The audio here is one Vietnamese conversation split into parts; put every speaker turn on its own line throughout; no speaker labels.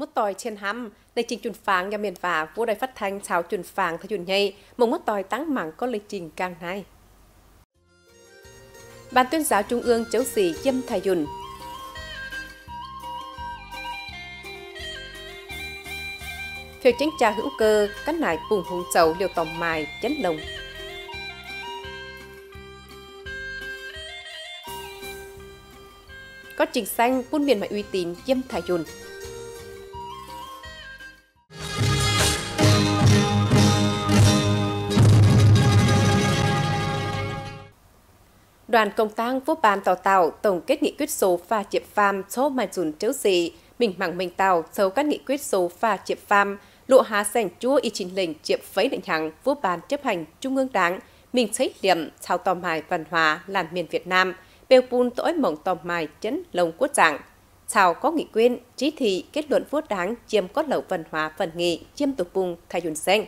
mất tỏi trên hăm lịch trình chuẩn phàng nhà miền phả vô đài phát thanh xào chuẩn phàng theo chuẩn nhây mong mất tỏi tăng mảng có lịch trình càng nay Ban tuyên giáo Trung ương chống sĩ Dâm Thà Dùn Phiêu chính trà hữu cơ, cách nải bùng hùng sầu liều tòng mài, chấn lồng. Có trình xanh, buôn miền mại uy tín, Dâm Thà Dùn. đoàn công tác vô bàn tàu tạo tổng kết nghị quyết số và chiệp pham số mai dùn chiếu dị, bình mảng mình tàu số các nghị quyết số và chiệp pham, lộ há sành chúa y chính lệnh chiệp phấy lệnh hằng vô bàn chấp hành trung ương đảng, mình xây điểm sau tòm mài văn hóa làn miền Việt Nam, bèo bùn tối mộng tòm mài chấn lồng quốc trạng sau có nghị quyết trí thị kết luận vô đáng chiêm có lầu văn hóa phần nghị chiêm tục bùng thay dùn xanh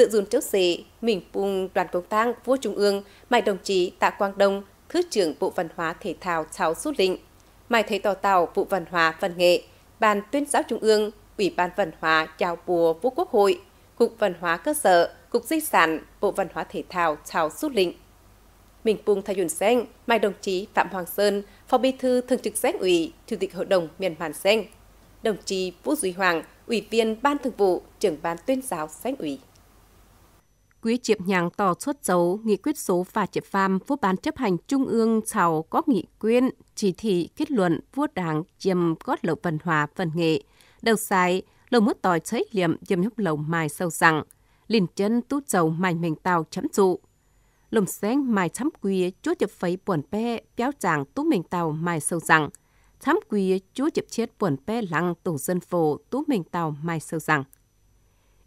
dự gìn chức sĩ mình cùng đoàn công tác vua trung ương mài đồng chí tạ quang đông thứ trưởng bộ văn hóa thể thao cháu Xu định mài thầy tòa tàu vụ văn hóa văn nghệ, ban tuyên giáo trung ương, ủy ban văn hóa chào bùa vũ quốc hội, cục văn hóa cơ sở, cục di sản, bộ văn hóa thể thao cháu Xu định Mình Pung Thái Duyên Xanh, mài đồng chí Phạm Hoàng Sơn, phó bí thư thường trực sách ủy, chủ tịch hội đồng miền hoàn Xanh, đồng chí Vũ Duy Hoàng, ủy viên ban thường vụ, trưởng ban tuyên giáo sách ủy. Quỹ chiếp nhàng tỏ xuất dấu nghị quyết số và chiếp pham vua ban chấp hành trung ương sau có nghị quyết chỉ thị kết luận vua đảng chiêm gót lậu văn hóa văn nghệ. Đầu sai, lầu mất tỏi chế liệm chiêm nhóc lầu mài sâu rằng, liền chân tú dầu mài mình tàu chấm trụ Lồng sáng mài chấm quỳ chúa chiếp phấy buồn pe béo chàng tú mình tàu mài sâu rằng, chấm quỳ chúa chiếp chết buồn pe lăng tổ dân phố tú mình tàu mài sâu rằng.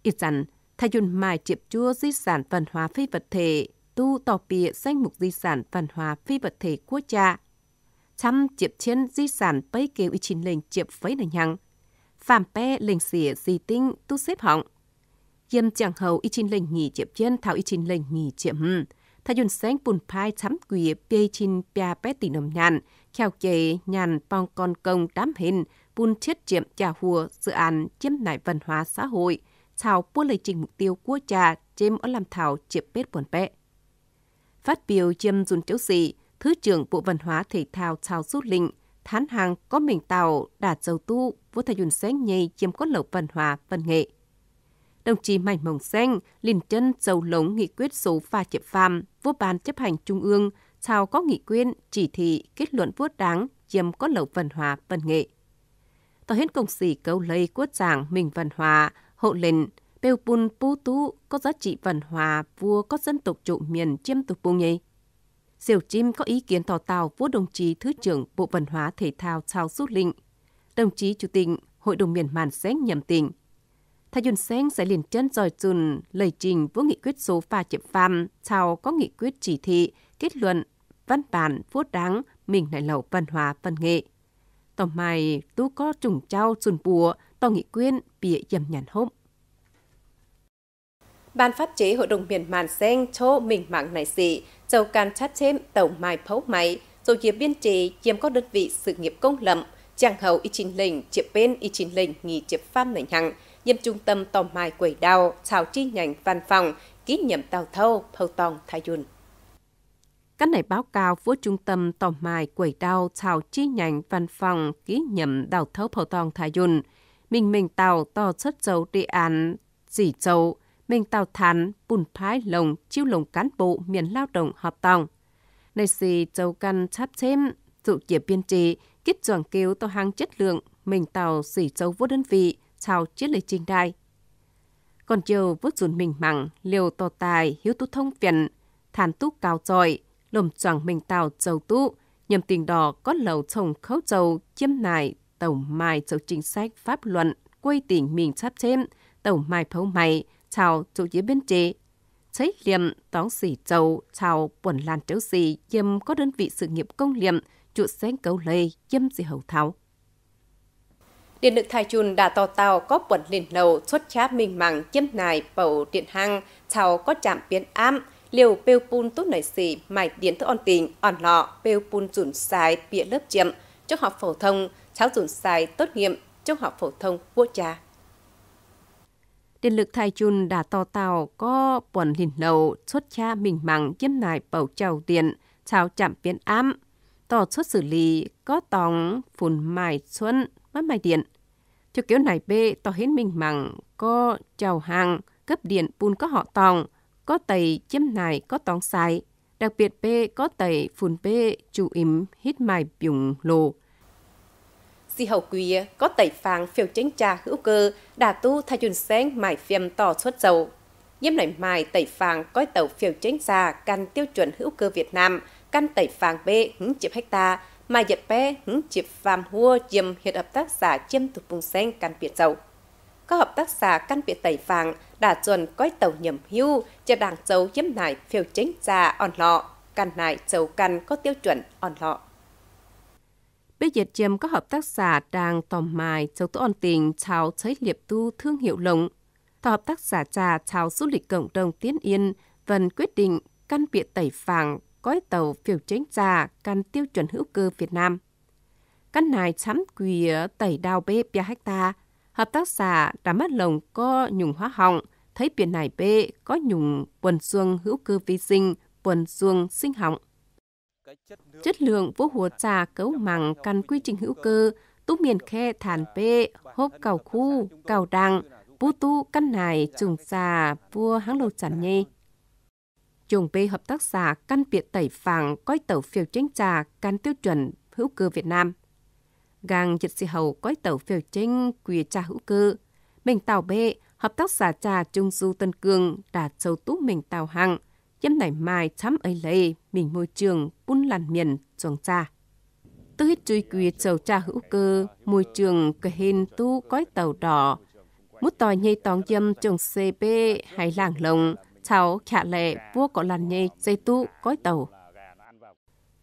Ít rằng, thay dùn mài chiệp chua di sản văn hóa phi vật thể, tu tỏ bịa danh mục di sản văn hóa phi vật thể quốc gia. Chăm chiệp chiến di sản bấy kêu y chín lệnh chiệp với nền nhằng. Phạm pe lệnh xỉa di tinh tu xếp họng. Yêm chẳng hầu y chín lệnh nghỉ chiệp chiến thảo y chín lệnh nghỉ chiệp hừm. Thay dùn sáng bùn phai chăm quỷ bê chín bia bé tỷ nồng nhàn, kheo kề nhàn bong con công đám hình, bùn chết chiệm trà hùa dự án chiếm nại văn hóa xã hội – thảo bua lịch trình mục tiêu quốc gia chêm ở làm thảo chiệp bết buồn bệ. Phát biểu chiêm dùn cháu sĩ, Thứ trưởng Bộ Văn hóa Thể thao Thao rút Linh, thán hàng có mình tàu đạt dầu tu vô thầy dùn sáng nhây chiếm có lộc văn hóa văn nghệ. Đồng chí Mạnh Mồng Xanh, liền chân dầu lống nghị quyết số pha triệu phàm vô ban chấp hành trung ương, sao có nghị quyết chỉ thị, kết luận vô đáng chiếm có lộc văn hóa văn nghệ. Tòa hiến công sĩ câu lây quốc giảng mình văn hóa, Hộ lệnh bêu bùn bú tú có giá trị văn hóa vua có dân tộc trụ miền chiêm tục bù nhì. Diều chim có ý kiến tỏ tào vua đồng chí Thứ trưởng Bộ Văn hóa Thể thao Thao Sút Lịnh, đồng chí Chủ tịch Hội đồng miền Màn Sén nhầm tình. Thà Dùn Sén sẽ liền chân dòi dùn lời trình vua nghị quyết số pha chiếm phàm, sau có nghị quyết chỉ thị, kết luận, văn bản, vua đáng, mình lại lẩu văn hóa văn nghệ. Tổng mày tú có trùng trao dùn bùa, tàu nghị quyên bịa dầm nhàn hôm. Ban pháp chế Hội đồng miền Màn Sen cho mình mạng này sĩ, dầu can chát thêm tàu mài phấu máy, rồi chiếm biên chế chiếm các đơn vị sự nghiệp công lầm, chàng hậu y chín lệnh chiếm bên y chín lệnh nghỉ chiếm pham nảnh hằng, nhâm trung tâm tàu mài quẩy đào, xào chi nhánh văn phòng, ký nhiệm tàu thâu, phâu tòng, thái dùn. Các này báo cáo với trung tâm tàu mài quẩy đao xào chi nhánh văn phòng ký nhiệm đào thâu phổ toàn Thái Dùn, mình mình tàu to chất dấu địa án, dỉ dấu, mình tàu thán, bùn thái lồng, chiêu lồng cán bộ miền lao động hợp tòng. này xì dấu căn chắp chém, dụ kiểu biên trì, kích dọn kêu to hàng chất lượng, mình tàu dỉ dấu vô đơn vị, chào chiến lấy trình đai. Còn chiều vút dùn mình mặn liều to tài, hiếu tu thông viện, thàn tú cao trọi, lồm choàng mình tàu dầu tú, nhầm tình đỏ có lầu trồng khấu dầu, chiêm nải, tổng mai cho chính sách pháp luận quay tỉnh miền chắp thêm tổng mai phấu mày, chào chủ yếu biên chế. Cháy liệm, tóng xỉ châu, chào quần lan trấu xỉ, dâm có đơn vị sự nghiệp công liệm, trụ sáng cầu lê, dâm gì hầu tháo. Điện lực Thái Chun đã tỏ tàu có quần liền lầu xuất chá mình mạng chiếm nài bầu điện hang, chào có chạm biến ám, liều bêu pun tốt nảy xỉ mải điện thức on tình, on lọ, bêu pun rủn xài bịa lớp chiếm, cho học phổ thông, cháu dùng xài tốt nghiệp trung học phổ thông quốc gia. Điện lực Thái Chun đã to tàu có quần hình nầu xuất cha mình mắng chiếm nải bầu trầu điện chào chạm biến ám. Tỏ xuất xử lý có tòng phùn mài xuân mất mài điện. Cho kiểu này bê tỏ hết mình mắng có trầu hàng cấp điện bùn có họ tòng có tầy chiếm nải có tòng xài. Đặc biệt bê có tầy phùn bê chủ im hít mài biểu lộ dì hậu quý có tẩy phàng phiêu chính trà hữu cơ đà tu thay dùn sáng mài phiêm tỏ xuất dầu nhiễm này mài tẩy phàng coi tàu phiêu chính trà căn tiêu chuẩn hữu cơ Việt Nam căn tẩy phàng B hứng chịp hecta mài dẹp pe hứng chịp phàm hua chiêm hiện hợp tác giả chiêm tụt vùng sen căn biệt dầu các hợp tác giả căn biệt tẩy phàng đã chuẩn coi tàu nhầm hưu cho đảng dầu chiếm này phiêu chính trà on lọ căn này dầu căn có tiêu chuẩn on lọ Bây giờ chìm có hợp tác giả đang tòm mài châu tố ổn tình chào thấy liệp tu thương hiệu lộng. Tòa hợp tác giả trà chào du lịch cộng đồng Tiến Yên vần quyết định căn biệt tẩy phàng cõi tàu phiểu chính trà căn tiêu chuẩn hữu cơ Việt Nam. Căn này chấm quỳ tẩy đào bê bia hecta hợp tác giả đã mất lồng có nhùng hóa họng, thấy biển này bê có nhùng quần xuông hữu cơ vi sinh, quần xuông sinh họng chất lượng vô hùa trà cấu mẳng căn quy trình hữu cơ, tú miền khe thản bê, hốp cầu khu, cầu đằng, bú tu căn này trùng trà vua hãng lô chẳng nhê. trùng bê hợp tác xã căn biệt tẩy phẳng coi tàu phiêu chính trà căn tiêu chuẩn hữu cơ Việt Nam. Gang dịch sĩ hầu coi tàu phiêu chính quỳ trà hữu cơ. Mình tàu bê, hợp tác xã trà Trung Du Tân Cương đã châu tú mình tàu hằng yếm nảy mai chấm ấy lấy mình môi trường bún lằn miền chuồng cha tư hít truy quỳ trầu cha hữu cơ môi trường cơ hình tu cõi tàu đỏ mút tòi nhây tòng dâm trồng cp hay làng lồng cháu khả lệ vua có làn nhây dây tu cõi tàu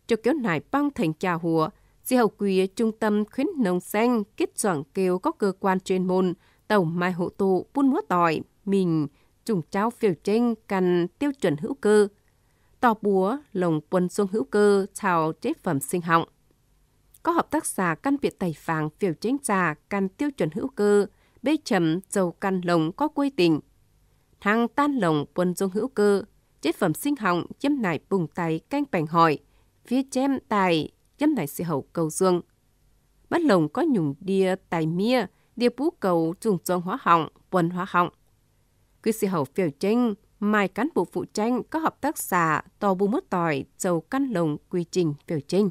cho kéo nải băng thành trà hùa di hậu quỳ trung tâm khuyến nông xanh kết soạn kêu có cơ quan chuyên môn tàu mai hộ tụ buôn múa tỏi mình dùng cháo phiêu trên cần tiêu chuẩn hữu cơ, tò búa, lồng quân xuông hữu cơ, chào chế phẩm sinh họng. Có hợp tác xã căn biệt tẩy vàng phiêu trên trà căn tiêu chuẩn hữu cơ, bê chấm dầu căn lồng có quê tỉnh. Thang tan lồng quân xuông hữu cơ, chế phẩm sinh họng chấm nải bùng tay canh bành hỏi, phía chém tài chấm nải xì hậu cầu dương. Bắt lồng có nhùng đia tài mía đia bú cầu trùng trông hóa họng, quân hóa họng cứ sĩ hậu phiêu tranh, mai cán bộ phụ tranh có hợp tác xã tò bù mốt tỏi, dầu căn lồng quy trình phiêu tranh.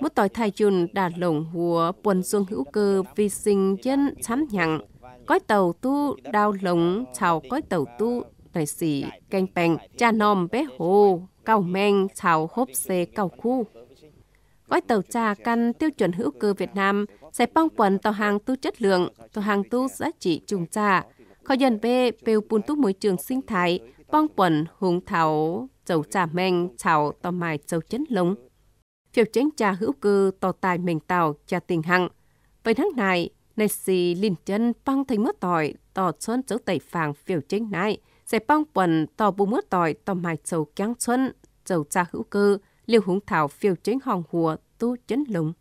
Một tỏi thai chun đà lồng hùa quần xuân hữu cơ vi sinh dân chán nhặng. Cói tàu tu đào lồng chào cói tàu tu tài sĩ canh bành cha nòm bé hồ cao men chào hốp xê cao khu. Gói tàu trà căn tiêu chuẩn hữu cơ Việt Nam sẽ bao quần tàu hàng tu chất lượng, tàu hàng tu giá trị trùng trà, khó dân bê bêu bùn túc môi trường sinh thái, bong quần hùng thảo, chầu trà men, chảo tò mài chầu chấn lông. Phiêu chánh trà hữu cư tò tài mình tàu trà tình hặng. Với tháng này, này chân băng thành mất tỏi, tò xuân chấu tẩy phàng phiêu chánh này, sẽ băng quần tò bù mất tỏi tò mài chầu cáng xuân, chầu trà hữu cư, liều hùng thảo phiêu chánh hòn hùa tu chấn lông.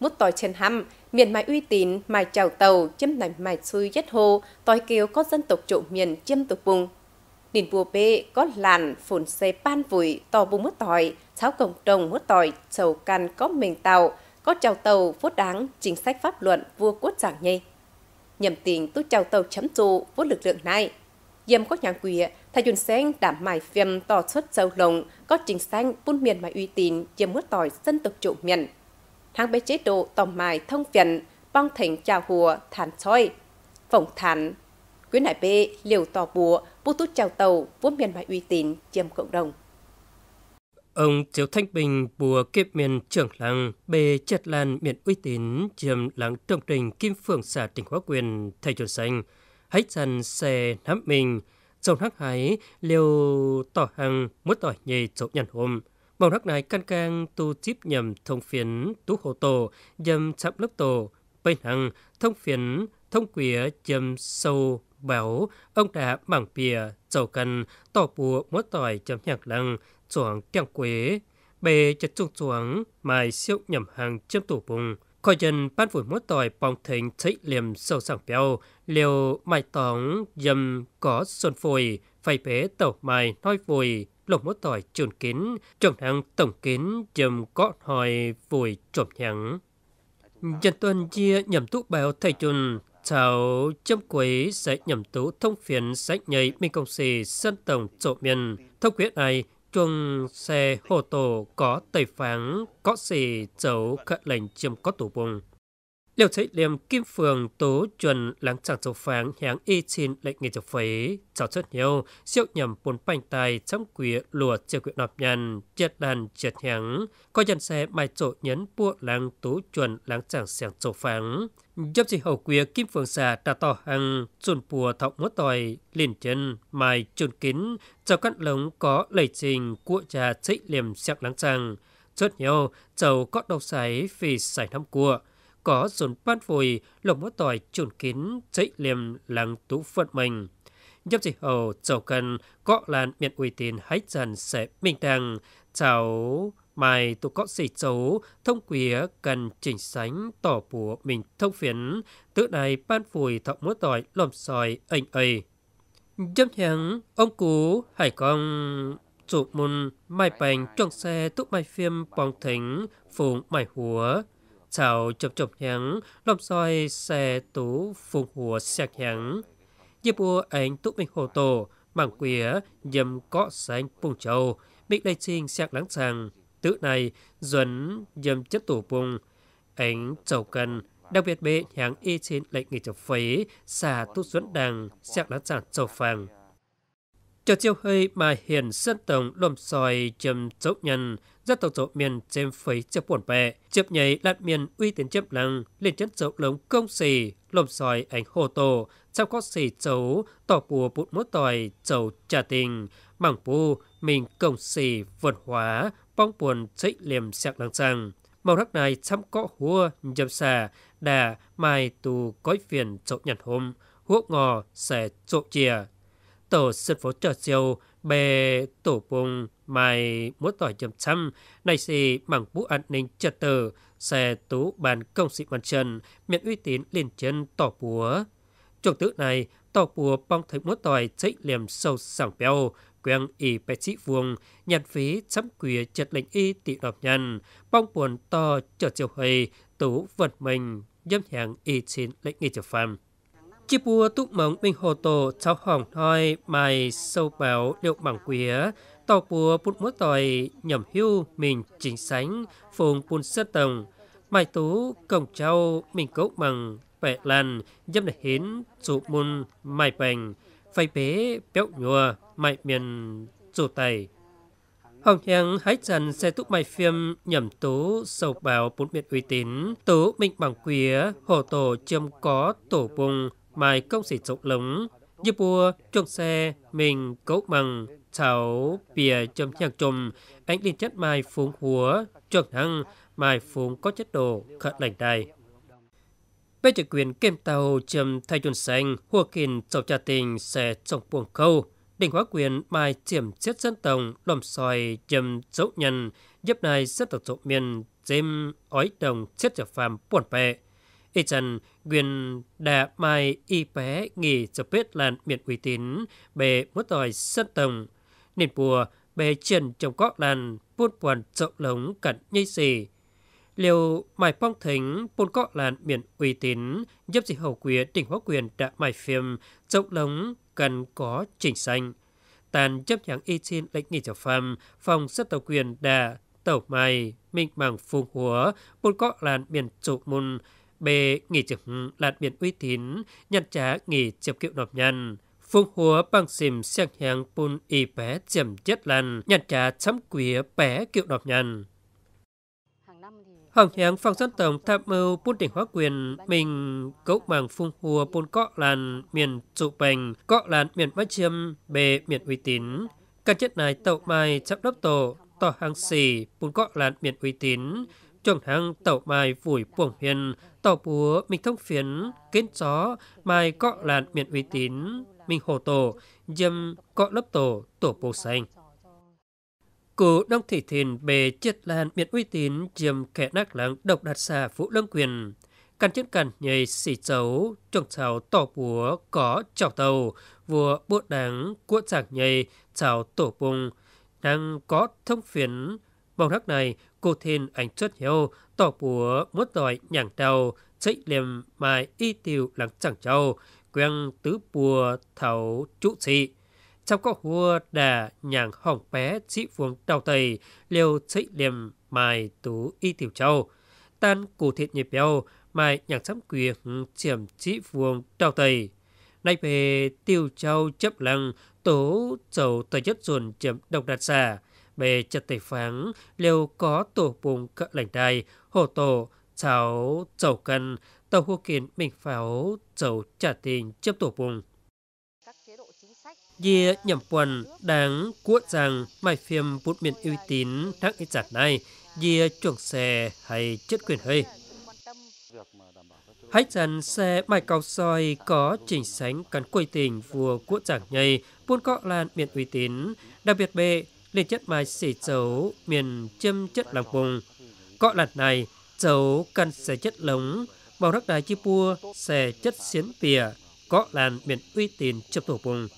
mút tỏi trên hăm miền mài uy tín, mài chào tàu, chim nảnh mài xui dết hồ, tỏi kêu có dân tộc chỗ miền chim tục vùng. Đình vua bê có làn, phồn xê ban vùi, to bùng mút tỏi, sáu cộng đồng mút tỏi, sầu can có mình tàu, có chào tàu, phút đáng, chính sách pháp luận, vua quốc giảng nhây. Nhầm tình tu chào tàu chấm trụ, vốt lực lượng này. Dầm có nhà quỷ, thay dùn sen đảm mài phim tỏ xuất sâu lồng, có chính sách buôn miền mà uy tín, dầm mút tỏi dân tộc chỗ miền hàng bế chế độ tổng mại thông viện, bong thỉnh chào hùa, thản soi, phỏng thản. Quyến hải bê, liều tò bùa, bút tút chào tàu, vuốt miền bài uy tín, chiêm cộng đồng.
Ông Chiếu Thanh Bình bùa kiếp miền trưởng làng bê chất lan miền uy tín chiêm làng trong trình kim phượng xã tỉnh hóa quyền thầy chuẩn xanh hãy dàn xe nắm mình dòng hắc hái liều tỏ hàng muốn tỏ nhì chỗ nhận hôm Bằng rắc này căn càng tu chip nhầm thông phiến tú hồ tổ dầm chạm lớp tổ, bên hằng thông phiến thông quía dầm sâu béo, ông đã bằng bìa, dầu cần, tỏ bùa múa tỏi chấm nhạc lăng, chuồng kèng quế, bề chật trung chuồng, mài siêu nhầm hàng chấm tủ bùng. Khỏi dân ban vùi múa tỏi bóng thành thấy liềm sâu sảng béo, liều mài tóng dầm có xuân phổi, phải bế tẩu mài nói vùi, lòng mốt tỏi chôn kín trong hàng tổng kín chầm cọt hỏi vùi trộm nhắn dân tuần chia nhầm tú bèo thầy trùn chào châm quấy sẽ nhầm tú thông phiền sách nhảy minh công sĩ sân tổng trộm miền thông quyết này chuông xe hồ tổ có tây phán có sĩ chấu khẩn lệnh châm có tủ vùng liệu thấy liềm kim phường tố chuẩn lắng chẳng dầu pháng hàng y chín lệnh nghề dầu phế cháu chất nhau siêu nhầm bốn bánh tài trong quý lùa chiều quyện nọp nhằn chết đàn chết hàng có dân xe mai trộn nhấn bua lắng tố chuẩn lắng chẳng sáng dầu pháng dấp gì hậu quý kim phường xà đã tỏ hàng chuồn bùa thọng múa tòi liền chân mai chuồn kín cháu cắt lống có lầy trình của trà chạy liềm sáng lắng chẳng chất nhau cháu có đầu sái vì sải năm cua có dồn ban vùi, lộc mó tỏi trùn kín, chạy liềm làng tú phận mình. Nhấp dị hầu chầu cần, cọ làn miệng uy tín hãy dần sẽ minh tăng, cháu mai tụ có xỉ chấu, thông quía cần chỉnh sánh tỏ bùa mình thông phiến, tự này ban vùi thọ mó tỏi lòm sòi ảnh ấy. Nhấp nhàng, ông cú, hải công chủ môn mai bành trong xe tụ mai phim bóng thính phụ mai hùa chào chụp chụp hẳn, lọc xoay xe tú phục hùa sạc hẳn. Dịp bùa ảnh túc mình hồ tổ, mảng quía dầm có xanh bùng châu bị đại trình sạc lắng sàng. Tự này, duẩn dầm chất tổ bùng, ảnh chầu cần, đặc biệt bị hãng y trên lệnh nghỉ chụp phấy, xà tu duẩn đằng, sạc lắng sàng chầu phàng. Cho chiêu hơi mà hiền sân tổng lồm xoài chầm chốc nhân, rất tộc chỗ miền trên phế chập buồn bè chập nhảy lặn miền uy tín chập lăng lên chân chỗ lống công xì lồm sòi ảnh hồ tổ trong có xì chấu tỏ bùa bụt mốt tòi chầu trà tình bằng bu mình công xì vượt hóa bong buồn trị liềm sạc lăng sang màu đất này chăm cọ hua dâm xà đà mai tù cõi phiền chỗ nhặt hôm hua ngò xẻ chỗ chìa tổ sân phố trò siêu bề tổ vùng mai muốn tỏi chấm chăm này xì bằng vũ an ninh trật tự xe tú bàn công sĩ mặt trần miệng uy tín liền chân tỏ búa chuộc tự này tỏ búa bong thấy muốn tỏi chạy liềm sâu sảng bèo quen y bè trị vuông nhặt phí chấm quỷ chật lệnh y tị đọc nhân bong buồn to trở chiều hầy tú vật mình dâm hàng y xin lệnh nghi trở phàm Chi bùa túc mộng bình hồ tổ cháu hỏng thoi mài sâu béo liệu bằng quía. Tàu bùa bút múa tòi nhầm hưu mình chính sánh phùng bùn sơ tổng. Mai tú cổng châu mình cốc bằng bẻ lan dâm đại hiến trụ môn mai bành. Phai bế béo nhùa mai miền trụ tày. Hồng Hiang hái trần xe túc mai phim nhầm tú sâu bào bốn miệt uy tín, tú minh bằng quía, hồ tổ chiêm có tổ bùng, mai công sĩ trọng lống, như bùa trong xe mình cố bằng thảo bìa chấm nhạc chùm anh đi chất mai phúng hùa trọng năng mai phúng có chất đồ khẩn lành đài. Bên trực quyền kem tàu chấm thay chuẩn xanh, hùa kìn trọng trà tình sẽ trọng buồng khâu, đỉnh hóa quyền mai chiểm chết dân tổng lòm xoài chầm dấu nhân giúp này rất tộc tộc miền dêm ói đồng chết trở phàm buồn bệ Ý chân quyền đà mai y bé nghỉ cho biết làn miền uy tín bề mất tòi sân tổng. Nên bùa bề trần trong góc làn buôn quần rộng lống cận nhây xì. liều mai phong thính buôn góc làn miền uy tín giúp dị hậu quyền tỉnh hóa quyền đã mai phim rộng lống cần có chỉnh xanh. Tàn chấp nhận y xin lệnh nghỉ cho phàm phòng sát tàu quyền đà tàu mai minh bằng phùng húa buôn góc làn miền trụ môn B. Nghỉ trực lạt biển uy tín, nhận trả nghỉ chụp kiệu nộp nhân. Phương hùa băng xìm sang hàng bùn y bé chìm chết lần, nhận trả chấm quỷ bé kiệu nộp nhân. Hàng hàng phòng dân tổng tham mưu bút tỉnh hóa quyền mình cấu bằng phung hùa bôn cọ làn miền trụ bành, cọ làn miền bách chiêm, bề miền uy tín. Các chất này tậu mai chấp đốc tổ, tỏ hàng xỉ, bún cọ làn miền uy tín, trường hàng tàu mai vùi buồng hiền tàu búa mình thông phiến kiến gió mai cọ làn miền uy tín mình hồ tổ dâm cọ lớp tổ tổ bồ xanh Cụ Đông Thị Thìn bề chết làn miền uy tín chiếm kẻ nát lắng độc đạt xa Vũ Lâm Quyền. Căn chiến cản nhầy xỉ chấu, trồng chào tỏ búa có chảo tàu, vua bộ đáng của chàng nhầy chào tổ bùng. Đang có thông phiến, mong hắc này cô thiên ảnh chất hiệu tỏ búa mốt giỏi nhàng đầu, chạy liềm mai y tiêu lắng chẳng châu, quen tứ bùa thảo trụ trị. Trong có hua đà nhàng hỏng bé trị vuông đào tây liều chạy liềm mai tú y tiểu châu. Tan cụ thiệt nhịp béo, mai nhàng sắm quyền chiểm trị vuông đào tây Nay về tiêu châu chấp lăng, tố châu tờ chất ruồn chiếm độc đạt xà, bê chất tây pháng liều có tổ bùng cỡ lành đài, hồ tổ, cháu chầu cân, tàu khu kiện bình pháo, chầu trả tình chấp tổ bùng. Dìa nhầm quần đáng cuộn rằng mai phim bút miền uy tín thắc ít giản này, dìa chuồng xe hay chất quyền hơi. hãy dàn xe mai cao soi có chỉnh sánh cắn quầy tình vua cuộn giảng nhây buôn cọ lan miền uy tín, đặc biệt bệ lên chất mai xỉ chấu miền châm chất làng bùng. Có lần này, chấu cần sẽ chất lống, bảo rắc đài chi pua sẽ chất xiến pìa, có làn miền uy tín châm tổ bùng.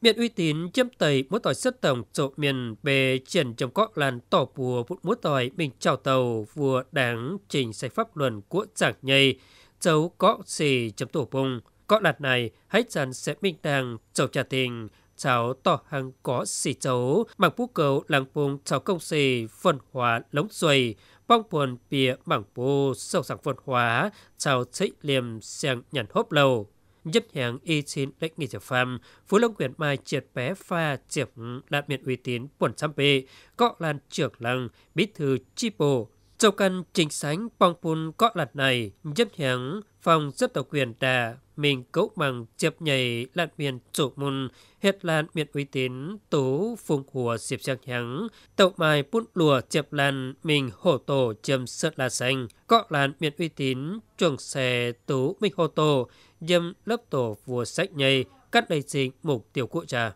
Miền uy tín châm tẩy múa tỏi sất tổng chỗ miền bề triển trong có làn tỏ bùa vụn múa tỏi mình chào tàu vừa đáng trình sách pháp luận của giảng nhây, chấu có xỉ châm tổ bùng. Có lạt này, hãy dần sẽ minh đàng, chầu trà tình, cháu tỏ hàng có xỉ chấu, mảng phú cầu làng vùng cháu công xì, phân hóa lống xuầy, bong buồn bìa mảng bù, sâu sàng phân hóa, cháu trích liềm sang nhằn hốp lầu nhất hàng y chín lệnh nghị trưởng phạm, phú long quyền mai triệt bé pha triệt đạt miện uy tín buồn trăm bệ, cọ lan trưởng lăng, bí thư chi bộ, trong căn trình sánh bong phun có lạt này, nhấp nhàng phòng dân tộc quyền đà, mình cấu bằng chếp nhảy lạt miền chủ môn, hết lạt miền uy tín, tú phùng hùa xịp sang hẳn tậu mai bút lùa chếp lạt mình hổ tổ châm sợt là xanh, có lạt miền uy tín, trường xe tú minh hô tổ, dâm lớp tổ vua sách nhảy, cắt đầy dịch mục tiểu cụ trà.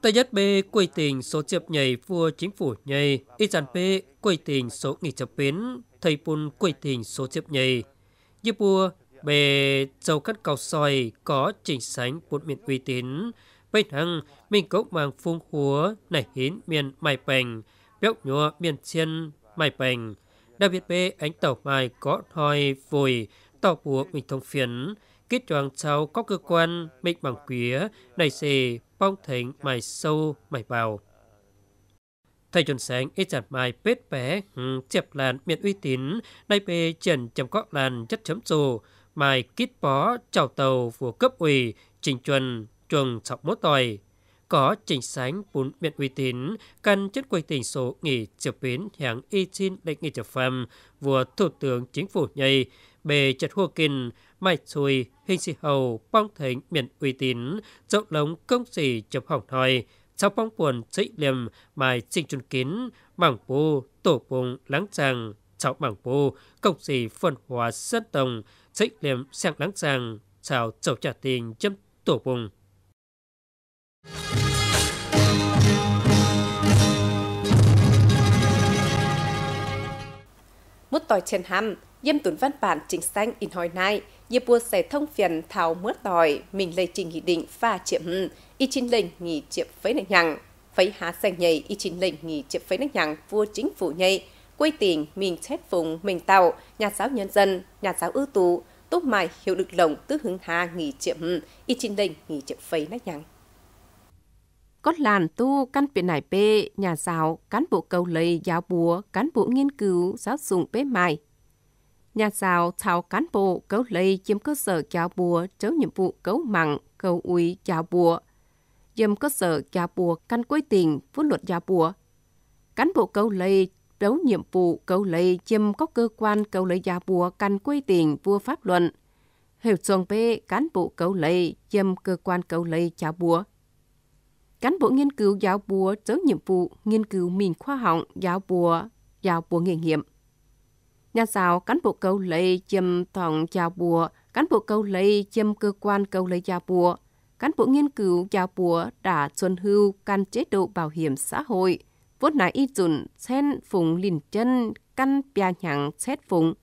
Tây nhất bê quầy tỉnh số chập nhảy vua chính phủ nhảy, y chàn bê quầy tỉnh số nghỉ chập biến, thầy bùn quầy tỉnh số chập nhảy. Như bùa, bê châu cắt cầu sòi có chỉnh sánh bốn miền uy tín, bên hăng mình cốc mang phung húa nảy hín miền mai bành, béo nhua miền chiên mai bành. Đặc biệt bê ánh tàu mai có thoi vùi, tàu bùa mình thông phiến, kít choàng sau có cơ quan minh bằng quía này xì bong thịnh mài sâu mài vào thầy chuẩn sáng ít chặt mài bết bé chẹp làn miệng uy tín nay bê trần chấm có làn chất chấm dù mài kít bó chào tàu của cấp ủy trình chuẩn chuồng sọc mốt tòi có chính sáng bốn miền uy tín căn chất quay tỉnh số nghỉ chụp biến hãng y xin lệnh nghỉ chụp phàm của thủ tướng chính phủ nhây bề chật hua kinh, mai xùi, hình xì hầu, bong thánh miền uy tín, rộng lống công xì chụp hỏng thòi, sau bong buồn trị liềm, mai sinh chuẩn kín, mảng bù, tổ bùng, lắng tràng, sau mảng bù, công xì phân hóa dân tổng, trị liềm sang lắng tràng, sau chầu trả tình chấm tổ bùng.
Mút tỏi trên hàm, Dâm tuấn văn bản chính sách in hồi nay, dịp vua sẽ thông phiền thảo mướt tỏi, mình lấy trình nghị định và hưng y chín lệnh nghỉ chiếm với nền nhằng. Phấy há sành nhầy y chín lệnh nghỉ chiếm với nền nhằng vua chính phủ nhầy, quê tiền mình chết vùng mình tạo, nhà giáo nhân dân, nhà giáo ưu tú, túc mài hiệu được lồng tứ hướng hà nghỉ hưng y chín lệnh nghỉ chiếm phấy nền nhằng. Cốt làn tu căn biển nải p nhà giáo, cán bộ cầu lầy giáo búa cán bộ nghiên cứu, giáo dụng bế mài, Nhà giáo thao cán bộ cấu lây chiếm cơ sở giáo bùa chớ nhiệm vụ cấu mặn, cầu uy giáo bùa. Dâm cơ sở giáo bùa căn cuối tình, phút luật giáo bùa. Cán bộ cấu lây đấu nhiệm vụ cấu lây chiếm có cơ quan cấu lây giáo bùa căn quy tình vua pháp luận. Hiểu chuồng bê cán bộ cấu lây chiếm cơ quan cấu lây giáo bùa cán bộ nghiên cứu giáo bùa chớ nhiệm vụ nghiên cứu mình khoa học giáo bùa giáo bùa nghề nghiệm Nhà giáo cán bộ câu lấy châm tổng chào bùa, cán bộ câu lấy châm cơ quan câu lấy chào bùa, cán bộ nghiên cứu chào bùa đã xuân hưu căn chế độ bảo hiểm xã hội, vốn nái y dùn sen phùng lìn chân căn bia nhẳng xét phùng.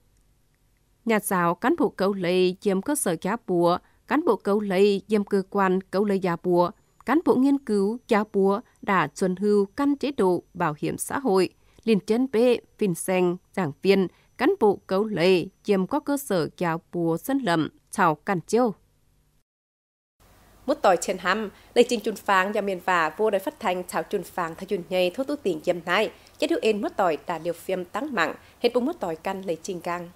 Nhà giáo cán bộ câu lấy châm cơ sở chào bùa, cán bộ câu lấy châm cơ quan câu lấy chào bùa, cán bộ nghiên cứu chào bùa đã xuân hưu căn chế độ bảo hiểm xã hội, lìn chân bê, phình sen, giảng viên, cán bộ cấu lệ chiếm có cơ sở giáo bùa sân lầm chào cản chiêu. mút tỏi trên hầm, lấy trình chun phang và miền vả vô đại phát thanh chào chun phang thay chun nhây thốt tu tiền giam này, chết hữu ên mút tỏi đã điều phim tăng mặn hết bụng mút tỏi
căn lấy trình càng.